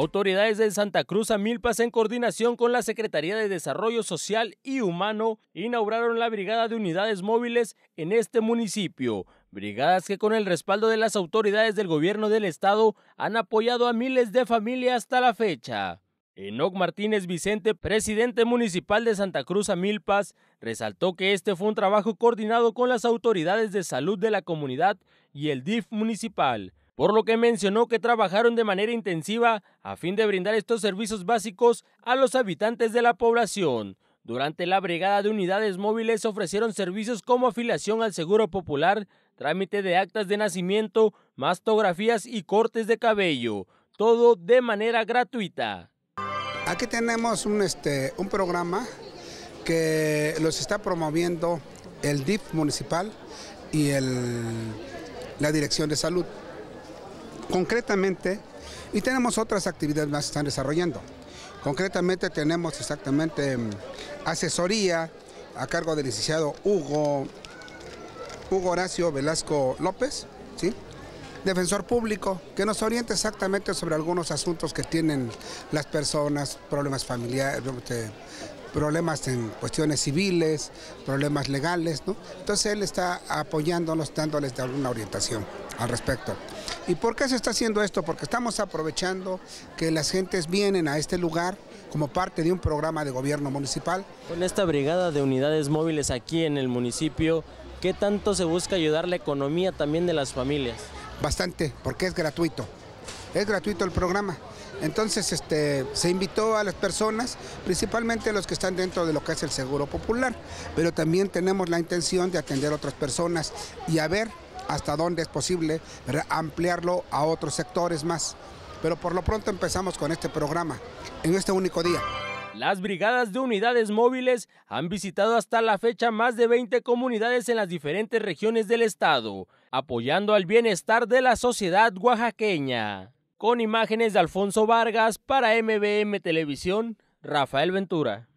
Autoridades de Santa Cruz a Milpas, en coordinación con la Secretaría de Desarrollo Social y Humano, inauguraron la Brigada de Unidades Móviles en este municipio. Brigadas que con el respaldo de las autoridades del gobierno del estado han apoyado a miles de familias hasta la fecha. Enoc Martínez Vicente, presidente municipal de Santa Cruz a Milpas, resaltó que este fue un trabajo coordinado con las autoridades de salud de la comunidad y el DIF municipal, por lo que mencionó que trabajaron de manera intensiva a fin de brindar estos servicios básicos a los habitantes de la población. Durante la brigada de unidades móviles ofrecieron servicios como afiliación al Seguro Popular, trámite de actas de nacimiento, mastografías y cortes de cabello, todo de manera gratuita. Aquí tenemos un, este, un programa que los está promoviendo el DIF municipal y el, la Dirección de Salud concretamente, y tenemos otras actividades más que están desarrollando. Concretamente tenemos exactamente mm, asesoría a cargo del licenciado Hugo, Hugo Horacio Velasco López, ¿sí? defensor público, que nos orienta exactamente sobre algunos asuntos que tienen las personas, problemas familiares, este, problemas en cuestiones civiles, problemas legales, Entonces él está apoyándonos, dándoles alguna orientación al respecto. ¿Y por qué se está haciendo esto? Porque estamos aprovechando que las gentes vienen a este lugar como parte de un programa de gobierno municipal. Con esta brigada de unidades móviles aquí en el municipio, ¿qué tanto se busca ayudar la economía también de las familias? Bastante, porque es gratuito. Es gratuito el programa. Entonces este, se invitó a las personas, principalmente los que están dentro de lo que es el Seguro Popular, pero también tenemos la intención de atender a otras personas y a ver hasta dónde es posible ampliarlo a otros sectores más. Pero por lo pronto empezamos con este programa, en este único día. Las brigadas de unidades móviles han visitado hasta la fecha más de 20 comunidades en las diferentes regiones del estado, apoyando al bienestar de la sociedad oaxaqueña. Con imágenes de Alfonso Vargas para MBM Televisión, Rafael Ventura.